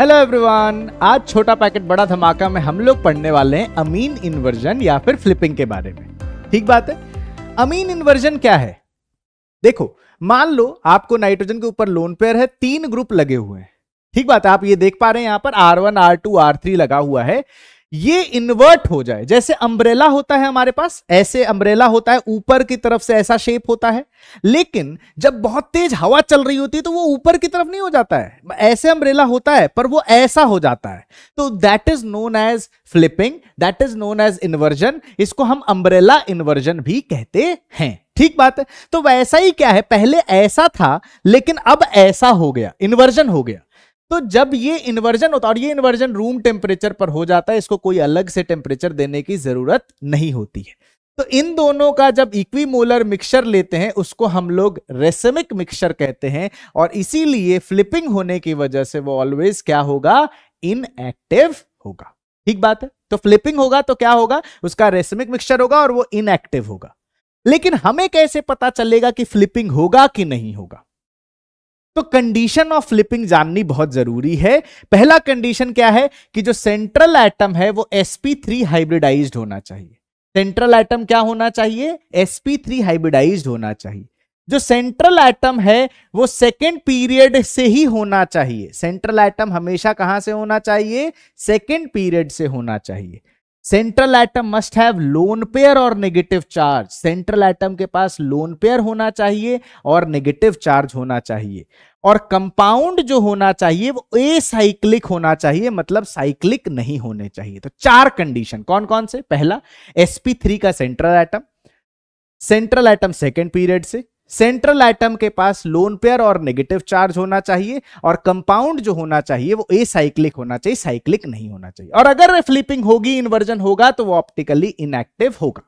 hello everyone आज छोटा packet बड़ा धमाका में हम लोग पढ़ने वाले हैं अमीन इन्वर्जन या फिर फ्लिपिंग के बारे में ठीक बात है अमीन इन्वर्जन क्या है देखो मान लो आपको नाइट्रोजन के ऊपर लोन पेयर है तीन ग्रुप लगे हुए हैं ठीक बात है आप ये देख पा रहे हैं यहां पर R one R two R three लगा हुआ है ये इन्वर्ट हो जाए जैसे अम्ब्रेला होता है हमारे पास ऐसे अम्ब्रेला होता है ऊपर की तरफ से ऐसा शेप होता है लेकिन जब बहुत तेज हवा चल रही होती है तो वो ऊपर की तरफ नहीं हो जाता है ऐसे अम्ब्रेला होता है पर वो ऐसा हो जाता है तो that is known as flipping that is known as inversion इसको हम अम्ब्रेला इन्वर्जन भी कहते हैं ठीक बात है तो वैसा ही क्या है पहले ऐसा था लेकिन अब ऐसा हो गया इन्वर्जन हो गया तो जब ये इन्वर्जन होता है और ये इन्वर्जन रूम टेम्परेचर पर हो जाता है इसको कोई अलग से टेम्परेचर देने की जरूरत नहीं होती है तो इन दोनों का जब इक्वीमोलर मिक्सचर लेते हैं उसको हम लोग रेसमिक मिक्सचर कहते हैं और इसीलिए फ्लिपिंग होने की वजह से वो ऑलवेज क्या होगा इनएक्टिव होगा ठीक बात है तो फ्लिपिंग होगा तो क्या होगा उसका रेसमिक मिक्सचर होगा और वो इनएक्टिव होगा लेकिन हमें कैसे पता चलेगा कि फ्लिपिंग होगा कि नहीं होगा तो कंडीशन ऑफ फ्लिपिंग जाननी बहुत जरूरी है पहला कंडीशन क्या है कि जो सेंट्रल एटम है वो sp3 हाइब्रिडाइज्ड होना चाहिए सेंट्रल एटम क्या होना चाहिए sp3 हाइब्रिडाइज्ड होना चाहिए जो सेंट्रल एटम है वो सेकेंड पीरियड से ही होना चाहिए सेंट्रल एटम हमेशा कहां से होना चाहिए सेकेंड पीरियड से होना चाहिए central atom must have lone pair और नेगेटिव चार्ज सेंट्रल एटम के पास लोन पेयर होना चाहिए और नेगेटिव चार्ज होना चाहिए और कंपाउंड जो होना चाहिए वो ए साइक्लिक होना चाहिए मतलब साइक्लिक नहीं होने चाहिए तो चार कंडीशन कौन कौन से पहला sp3 का central atom central atom second period से सेंट्रल आइटम के पास लोन पेयर और नेगेटिव चार्ज होना चाहिए और कंपाउंड जो होना चाहिए वो ए साइक्लिक होना चाहिए साइक्लिक नहीं होना चाहिए और अगर फ्लिपिंग होगी इन्वर्जन होगा तो वो ऑप्टिकली इनएक्टिव होगा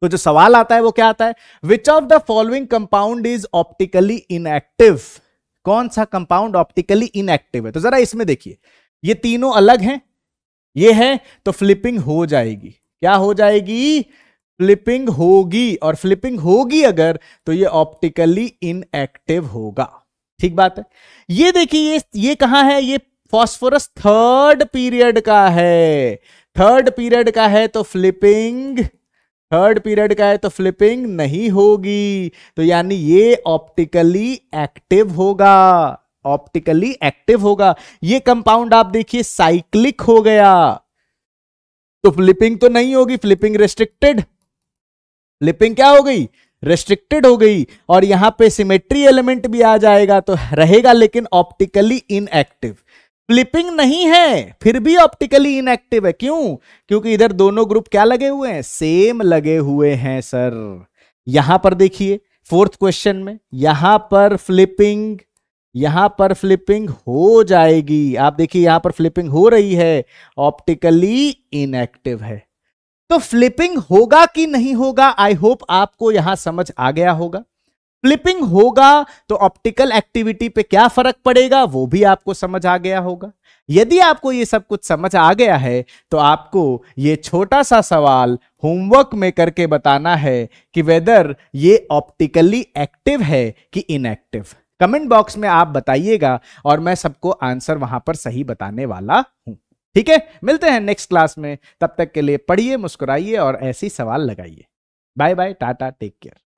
तो जो सवाल आता है वो क्या आता है which of the following compound is optically inactive कौन सा कंपाउंड ऑप्टिकली इनएक्टिव है तो जरा इसमें देखिए ये तीनों अलग हैं ये है तो फ्लिपिंग हो जाएगी क्या हो जाएगी फ्लिपिंग होगी और फ्लिपिंग होगी अगर तो ये ऑप्टिकली इनएक्टिव होगा ठीक बात है ये देखिए ये ये कहां है ये फॉस्फोरस थर्ड पीरियड का है थर्ड पीरियड का है तो फ्लिपिंग थर्ड पीरियड का है तो फ्लिपिंग नहीं होगी तो यानी ये ऑप्टिकली एक्टिव होगा ऑप्टिकली एक्टिव होगा ये कंपाउंड आप देखिए साइक्लिक हो गया तो फ्लिपिंग तो नहीं होगी फ्लिपिंग रेस्ट्रिक्टेड लिपिंग क्या हो गई रेस्ट्रिक्टेड हो गई और यहां पे सिमेट्री एलिमेंट भी आ जाएगा तो रहेगा लेकिन ऑप्टिकली इनएक्टिव फ्लिपिंग नहीं है फिर भी ऑप्टिकली इनएक्टिव है क्यों क्योंकि इधर दोनों ग्रुप क्या लगे हुए हैं सेम लगे हुए हैं सर यहां पर देखिए फोर्थ क्वेश्चन में यहां पर फ्लिपिंग यहां पर फ्लिपिंग हो जाएगी आप देखिए यहां पर फ्लिपिंग हो रही है ऑप्टिकली इनएक्टिव है तो फ्लिपिंग होगा कि नहीं होगा आई होप आपको यहां समझ आ गया होगा फ्लिपिंग होगा तो ऑप्टिकल एक्टिविटी पे क्या फर्क पड़ेगा वो भी आपको समझ आ गया होगा यदि आपको ये सब कुछ समझ आ गया है तो आपको ये छोटा सा सवाल होमवर्क में करके बताना है कि वेदर ये ऑप्टिकली एक्टिव है कि इनएक्टिव कमेंट बॉक्स में आप बताइएगा और मैं सबको आंसर वहां पर सही बताने वाला हूं ठीक है मिलते हैं नेक्स्ट क्लास में तब तक के लिए पढ़िए मुस्कुराइए और ऐसे सवाल लगाइए bye bye tata take care